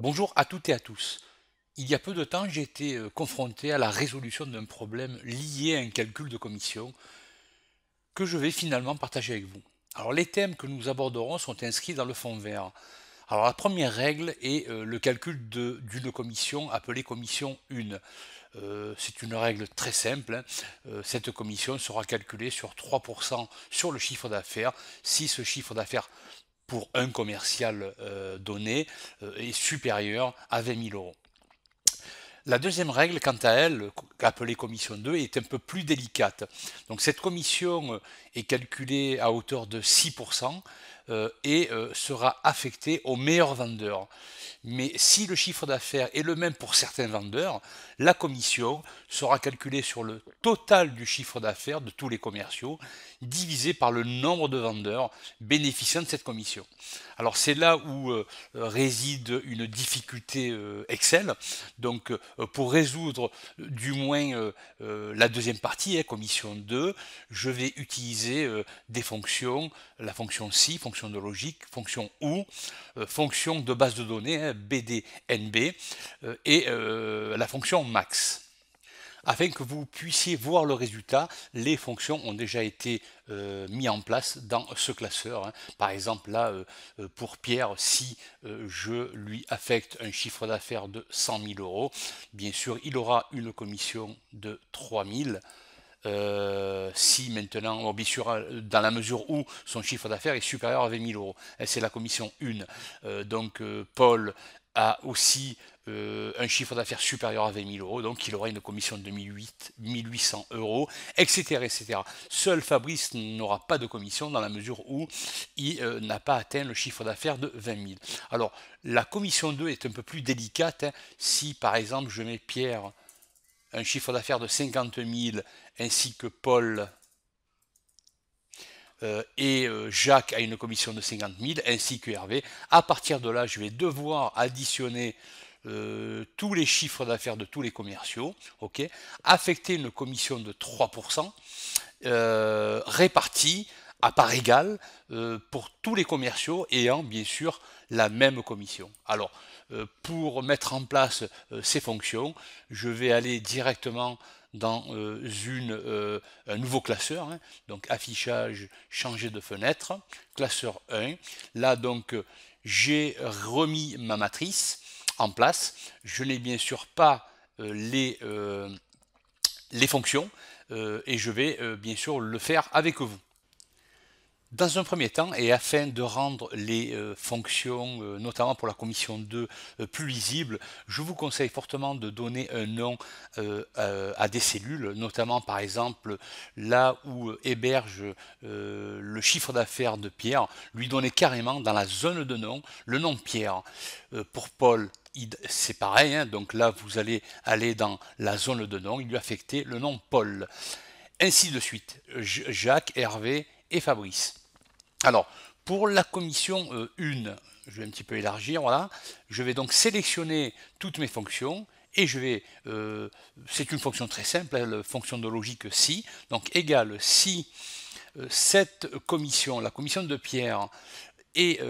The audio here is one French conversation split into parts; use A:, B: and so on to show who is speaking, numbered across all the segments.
A: Bonjour à toutes et à tous. Il y a peu de temps, j'ai été euh, confronté à la résolution d'un problème lié à un calcul de commission que je vais finalement partager avec vous. Alors les thèmes que nous aborderons sont inscrits dans le fond vert. Alors la première règle est euh, le calcul d'une commission appelée commission 1. Euh, c'est une règle très simple. Hein. cette commission sera calculée sur 3% sur le chiffre d'affaires. Si ce chiffre d'affaires pour un commercial euh, donné euh, est supérieur à 20 000 euros. La deuxième règle, quant à elle, appelée commission 2, est un peu plus délicate. Donc cette commission euh, est calculée à hauteur de 6% et sera affectée aux meilleurs vendeurs. Mais si le chiffre d'affaires est le même pour certains vendeurs, la commission sera calculée sur le total du chiffre d'affaires de tous les commerciaux, divisé par le nombre de vendeurs bénéficiant de cette commission. Alors c'est là où euh, réside une difficulté euh, Excel. Donc euh, pour résoudre du moins la deuxième partie, hein, commission 2, je vais utiliser des fonctions, la fonction si, fonction de logique, fonction ou, fonction de base de données, BDNB, hein, et la fonction max. Afin que vous puissiez voir le résultat, les fonctions ont déjà été euh, mises en place dans ce classeur. Hein. Par exemple, là, euh, euh, pour Pierre, si je lui affecte un chiffre d'affaires de 100 000 euros, bien sûr, il aura une commission de 3 000 si maintenant, bien sûr, dans la mesure où son chiffre d'affaires est supérieur à 20 000 euros, c'est la commission 1. donc Paul, a aussi euh, un chiffre d'affaires supérieur à 20 000 euros, donc il aura une commission de 1800 euros, etc., etc. Seul Fabrice n'aura pas de commission dans la mesure où il euh, n'a pas atteint le chiffre d'affaires de 20 000. Alors, la commission 2 est un peu plus délicate. Hein. si, par exemple, je mets Pierre un chiffre d'affaires de 50 000 ainsi que Paul euh, et euh, Jacques a une commission de 50 000, ainsi que Hervé. À partir de là, je vais devoir additionner euh, tous les chiffres d'affaires de tous les commerciaux, affecter une commission de 3%, répartie à part égale pour tous les commerciaux ayant bien sûr la même commission. Alors, euh, pour mettre en place euh, ces fonctions, je vais aller directement dans euh, un nouveau classeur, hein. donc affichage, changer de fenêtre, classeur 1. Là donc j'ai remis ma matrice en place. Je n'ai bien sûr pas les, les fonctions et je vais bien sûr le faire avec vous. Dans un premier temps, et afin de rendre les euh, fonctions, euh, notamment pour la commission 2, euh, plus lisibles, je vous conseille fortement de donner un nom à des cellules, notamment par exemple là où héberge le chiffre d'affaires de Pierre, lui donner carrément dans la zone de nom le nom Pierre. pour Paul, c'est pareil, hein, donc là vous allez aller dans la zone de nom, il lui affecter le nom Paul. Ainsi de suite, Jacques, Hervé et Fabrice. Alors, pour la commission 1, euh, je vais un petit peu élargir, voilà. Je vais donc sélectionner toutes mes fonctions et je vais, euh, c'est une fonction très simple, hein, la fonction de logique si, donc égale si euh, cette commission, la commission de Pierre, est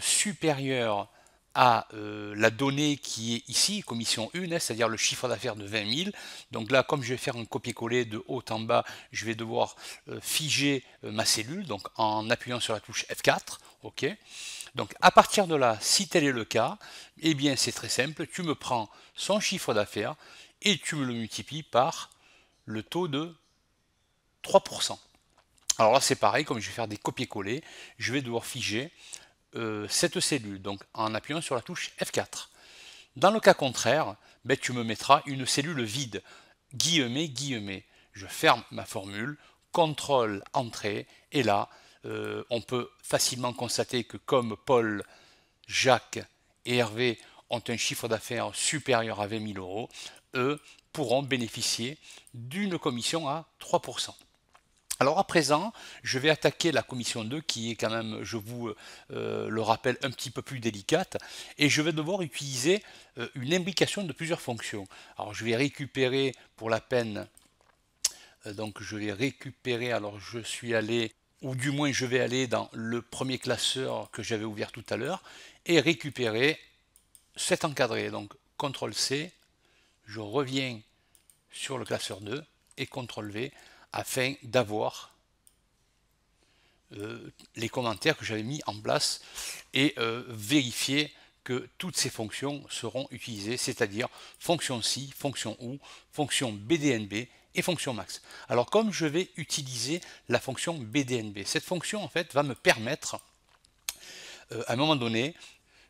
A: supérieure à euh, la donnée qui est ici, commission 1, hein, c'est-à-dire le chiffre d'affaires de 20 000. Donc là, comme je vais faire un copier-coller de haut en bas, je vais devoir euh, figer euh, ma cellule, donc en appuyant sur la touche F4. OK. Donc à partir de là, si tel est le cas, eh bien c'est très simple, tu me prends son chiffre d'affaires et tu me le multiplies par le taux de 3%. Alors là c'est pareil, comme je vais faire des copier-coller, je vais devoir figer euh, cette cellule, donc en appuyant sur la touche F4. Dans le cas contraire, ben, tu me mettras une cellule vide, guillemets, guillemets. Je ferme ma formule, contrôle entrée, et là, euh, on peut facilement constater que comme Paul, Jacques et Hervé ont un chiffre d'affaires supérieur à 20 000 euros, eux pourront bénéficier d'une commission à 3%. Alors à présent, je vais attaquer la commission 2 qui est quand même, je vous euh, le rappelle, un petit peu plus délicate et je vais devoir utiliser euh, une imbrication de plusieurs fonctions. Alors je vais récupérer pour la peine, euh, donc je vais récupérer, alors je suis allé, ou du moins je vais aller dans le premier classeur que j'avais ouvert tout à l'heure et récupérer cet encadré. Donc CTRL-C, je reviens sur le classeur 2 et CTRL-V afin d'avoir euh, les commentaires que j'avais mis en place et euh, vérifier que toutes ces fonctions seront utilisées, c'est-à-dire fonction si, fonction ou, fonction bdnb et fonction max. Alors comme je vais utiliser la fonction bdnb, cette fonction en fait va me permettre euh, à un moment donné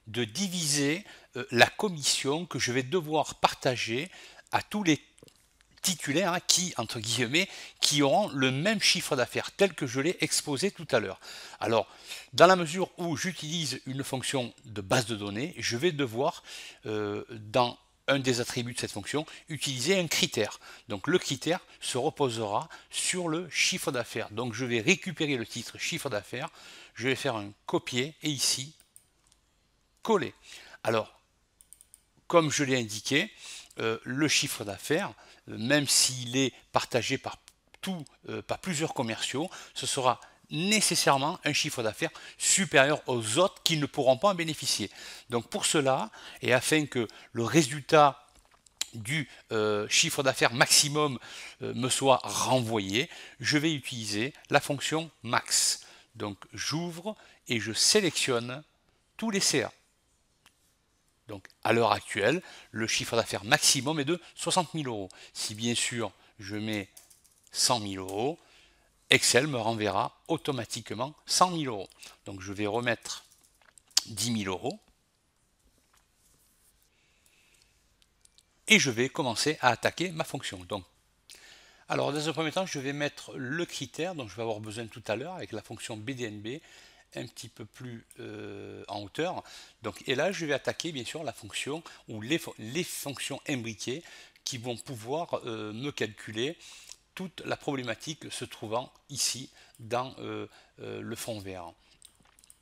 A: de diviser la commission que je vais devoir partager à tous les titulaires hein, qui, entre guillemets, qui auront le même chiffre d'affaires tel que je l'ai exposé tout à l'heure. Alors, dans la mesure où j'utilise une fonction de base de données, je vais devoir, euh, dans un des attributs de cette fonction, utiliser un critère. Donc le critère se reposera sur le chiffre d'affaires. Donc je vais récupérer le titre chiffre d'affaires, je vais faire un copier et ici, coller. Alors, comme je l'ai indiqué, euh, le chiffre d'affaires euh, même s'il est partagé euh, par, plusieurs commerciaux, ce sera nécessairement un chiffre d'affaires supérieur aux autres qui ne pourront pas en bénéficier. Donc pour cela, et afin que le résultat du euh, chiffre d'affaires maximum me soit renvoyé, je vais utiliser la fonction max. Donc j'ouvre et je sélectionne tous les CA. Donc à l'heure actuelle, le chiffre d'affaires maximum est de 60 000 euros. Si bien sûr je mets 100 000 euros, Excel me renverra automatiquement 100 000 euros. Donc je vais remettre 10 000 euros. Et je vais commencer à attaquer ma fonction. Donc, alors dans un premier temps, je vais mettre le critère dont je vais avoir besoin tout à l'heure avec la fonction BDNB un petit peu plus euh, en hauteur. Donc, et là, je vais attaquer bien sûr la fonction ou les, fonctions imbriquées qui vont pouvoir euh, me calculer toute la problématique se trouvant ici dans euh, le fond vert.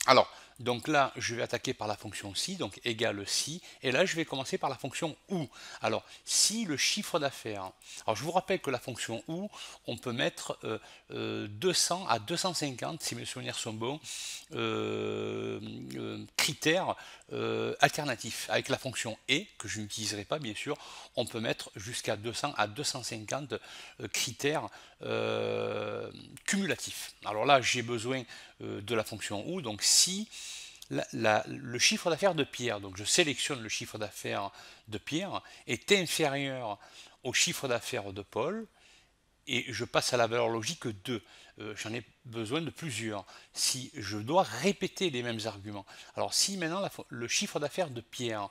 A: Alors, donc là, je vais attaquer par la fonction si, donc égale si, et là, je vais commencer par la fonction ou. Alors, si le chiffre d'affaires, alors je vous rappelle que la fonction ou, on peut mettre 200 euh, euh, à 250, si mes souvenirs sont bons, euh, critères alternatifs. Avec la fonction et, que je n'utiliserai pas, bien sûr, on peut mettre jusqu'à 200 à 250 critères cumulatifs. Alors là, j'ai besoin euh, de la fonction ou. Donc si le chiffre d'affaires de Pierre, donc je sélectionne le chiffre d'affaires de Pierre, est inférieur au chiffre d'affaires de Paul, et je passe à la valeur logique 2. Euh, j'en ai besoin de plusieurs. Si je dois répéter les mêmes arguments. Alors si maintenant le chiffre d'affaires de Pierre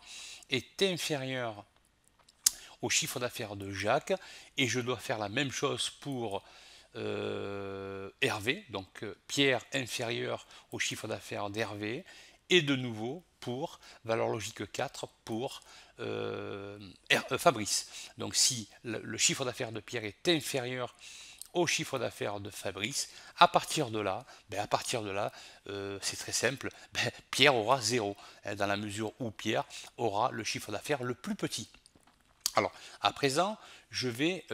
A: est inférieur au chiffre d'affaires de Jacques, et je dois faire la même chose pour euh, Hervé, donc euh, Pierre inférieur au chiffre d'affaires d'Hervé, et de nouveau pour valeur logique 4 pour euh, Fabrice. Donc si le, chiffre d'affaires de Pierre est inférieur au chiffre d'affaires de Fabrice, à partir de là, ben, à partir de là, c'est très simple, ben, Pierre aura 0, hein, dans la mesure où Pierre aura le chiffre d'affaires le plus petit. Alors, à présent, je vais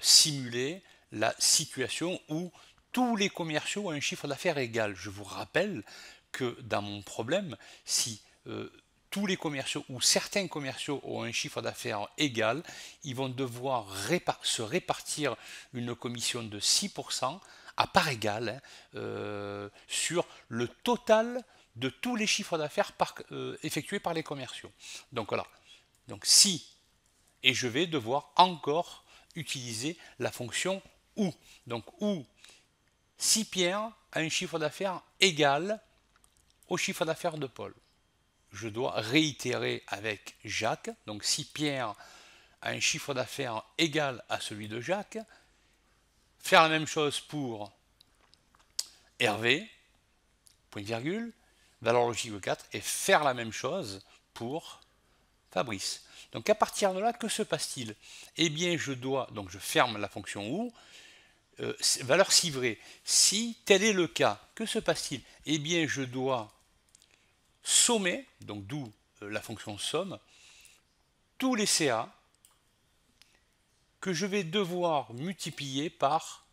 A: simuler la situation où tous les commerciaux ont un chiffre d'affaires égal. Je vous rappelle que dans mon problème, si euh, tous les commerciaux ou certains commerciaux ont un chiffre d'affaires égal, ils vont devoir se répartir une commission de 6% à part égale euh, sur le total de tous les chiffres d'affaires euh, effectués par les commerciaux. Donc voilà. Donc si, et je vais devoir encore utiliser la fonction ou. Donc ou si Pierre a un chiffre d'affaires égal au chiffre d'affaires de Paul. Je dois réitérer avec Jacques. Donc si Pierre a un chiffre d'affaires égal à celui de Jacques, faire la même chose pour Hervé, point virgule, valeur logique 4, et faire la même chose pour Fabrice. Donc à partir de là, que se passe-t-il Eh bien, je dois, donc je ferme la fonction OU, euh, valeur civrée. Si tel est le cas, que se passe-t-il Eh bien, je dois sommer, donc d'où euh, la fonction somme, tous les CA que je vais devoir multiplier par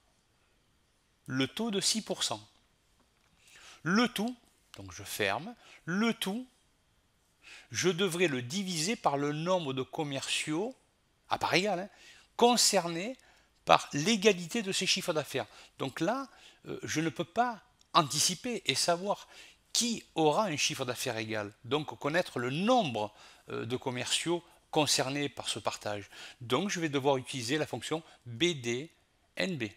A: le taux de 6%. Le tout, donc je ferme, le tout, je devrais le diviser par le nombre de commerciaux, à part hein, concernés par l'égalité de ces chiffres d'affaires. Donc là, euh, je ne peux pas anticiper et savoir qui aura un chiffre d'affaires égal. Donc connaître le nombre euh, de commerciaux concernés par ce partage. Donc je vais devoir utiliser la fonction BDNB.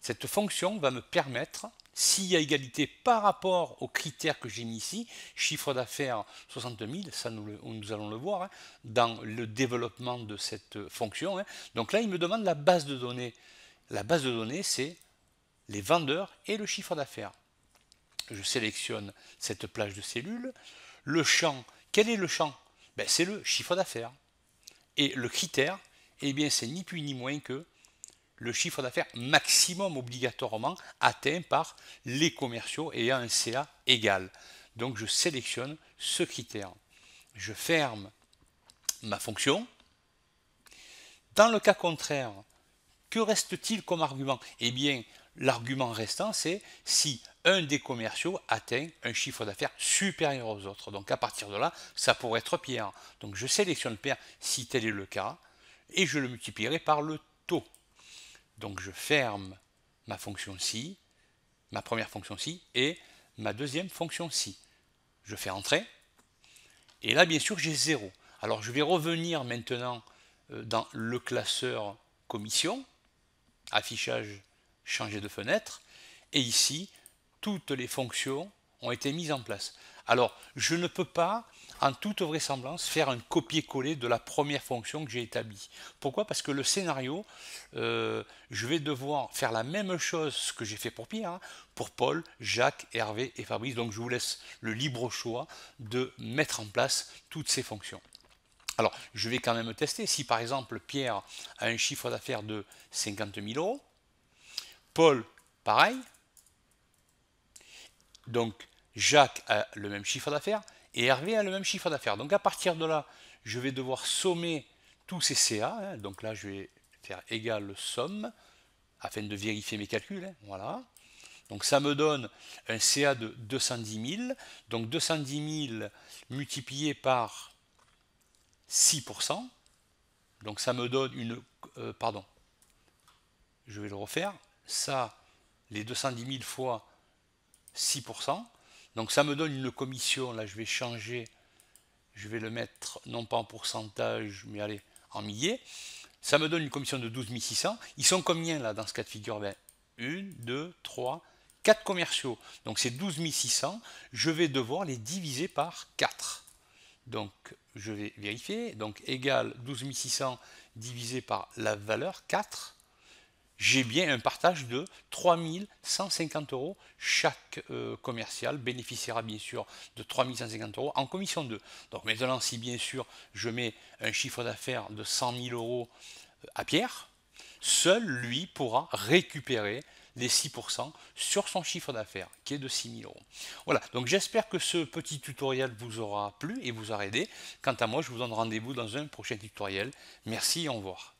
A: Cette fonction va me permettre s'il y a égalité par rapport aux critères que j'ai mis ici, chiffre d'affaires 60 000, ça nous, allons le voir hein, dans le développement de cette fonction. Hein. Donc là, il me demande la base de données. La base de données, c'est les vendeurs et le chiffre d'affaires. Je sélectionne cette plage de cellules. Le champ, quel est le champ ben, C'est le chiffre d'affaires. Et le critère, eh bien, c'est ni plus ni moins que le chiffre d'affaires maximum obligatoirement atteint par les commerciaux ayant un CA égal. Donc je sélectionne ce critère. Je ferme ma fonction. Dans le cas contraire, que reste-t-il comme argument Eh bien, l'argument restant, c'est si un des commerciaux atteint un chiffre d'affaires supérieur aux autres. Donc à partir de là, ça pourrait être Pierre. Donc je sélectionne Pierre si tel est le cas, et je le multiplierai par le taux. Donc je ferme ma fonction si, ma première fonction si et ma deuxième fonction si. Je fais entrer. Et là, bien sûr, j'ai 0. Alors je vais revenir maintenant euh, dans le classeur commission, affichage, changer de fenêtre. Et ici, toutes les fonctions ont été mises en place. Alors, je ne peux pas, en toute vraisemblance, faire un copier-coller de la première fonction que j'ai établie. Pourquoi Parce que le scénario, euh, je vais devoir faire la même chose que j'ai fait pour Pierre, hein, pour Paul, Jacques, Hervé et Fabrice. Donc, je vous laisse le libre choix de mettre en place toutes ces fonctions. Alors, je vais quand même tester. Si par exemple Pierre a un chiffre d'affaires de 50 000 euros, Paul, pareil. Donc, Jacques a le même chiffre d'affaires et Hervé a le même chiffre d'affaires. Donc à partir de là, je vais devoir sommer tous ces CA. Hein. donc là, je vais faire égal somme afin de vérifier mes calculs. Hein. voilà. Donc ça me donne un CA de 210 000. Donc 210 000 multiplié par 6%. Donc ça me donne une... Euh, pardon. Je vais le refaire. Ça, les 210 000 fois 6%, donc ça me donne une commission, là je vais changer, je vais le mettre non pas en pourcentage, mais allez, en milliers. Ça me donne une commission de 12 600. Ils sont combien là dans ce cas de figure 1, 2, 3, 4 commerciaux. Donc c'est 12 600. Je vais devoir les diviser par 4. Donc je vais vérifier. Donc égal 12 600 divisé par la valeur 4 j'ai bien un partage de 3150 euros. Chaque euh, commercial bénéficiera bien sûr de 3150 euros en commission 2. Donc maintenant, si bien sûr je mets un chiffre d'affaires de 100 000 euros euh, à Pierre, seul lui pourra récupérer les 6% sur son chiffre d'affaires qui est de 6 000 euros. Voilà, donc j'espère que ce petit tutoriel vous aura plu et vous aura aidé. Quant à moi, je vous donne rendez-vous dans un prochain tutoriel. Merci et au revoir.